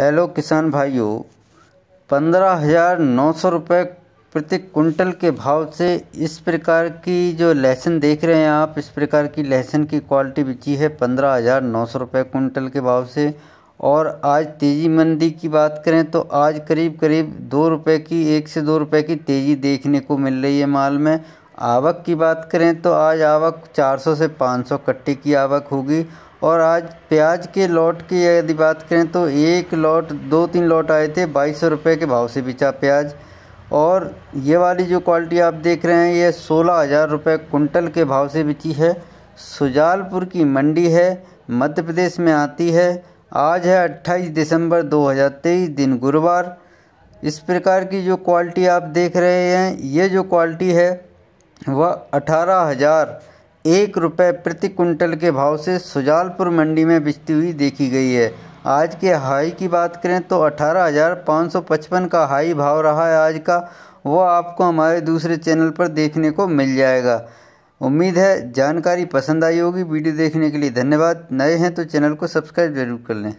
hello किसान भाइयों पंद्रह हज़ार नौ सौ रुपये प्रति कुंटल के भाव से इस प्रकार की जो लहसुन देख रहे हैं आप इस प्रकार की लहसुन की क्वालिटी बिची है पंद्रह हज़ार नौ सौ रुपये कुंटल के भाव से और आज तेज़ी मंदी की बात करें तो आज करीब करीब दो रुपये की एक से दो रुपये की तेज़ी देखने को मिल रही है माल में आवक की बात करें तो आज आवक 400 से 500 कट्टी की आवक होगी और आज प्याज के लॉट की यदि बात करें तो एक लॉट दो तीन लॉट आए थे बाईस सौ रुपये के भाव से बिचा प्याज और ये वाली जो क्वालिटी आप देख रहे हैं ये सोलह हज़ार रुपये कुंटल के भाव से बिची है सुजालपुर की मंडी है मध्य प्रदेश में आती है आज है 28 दिसंबर 2023 दिन गुरुवार इस प्रकार की जो क्वालिटी आप देख रहे हैं ये जो क्वालिटी है व अठारह हजार एक रुपये प्रति कुंटल के भाव से सुजालपुर मंडी में बिजती हुई देखी गई है आज के हाई की बात करें तो अठारह हज़ार पाँच सौ पचपन का हाई भाव रहा है आज का वह आपको हमारे दूसरे चैनल पर देखने को मिल जाएगा उम्मीद है जानकारी पसंद आई होगी वीडियो देखने के लिए धन्यवाद नए हैं तो चैनल को सब्सक्राइब जरूर कर लें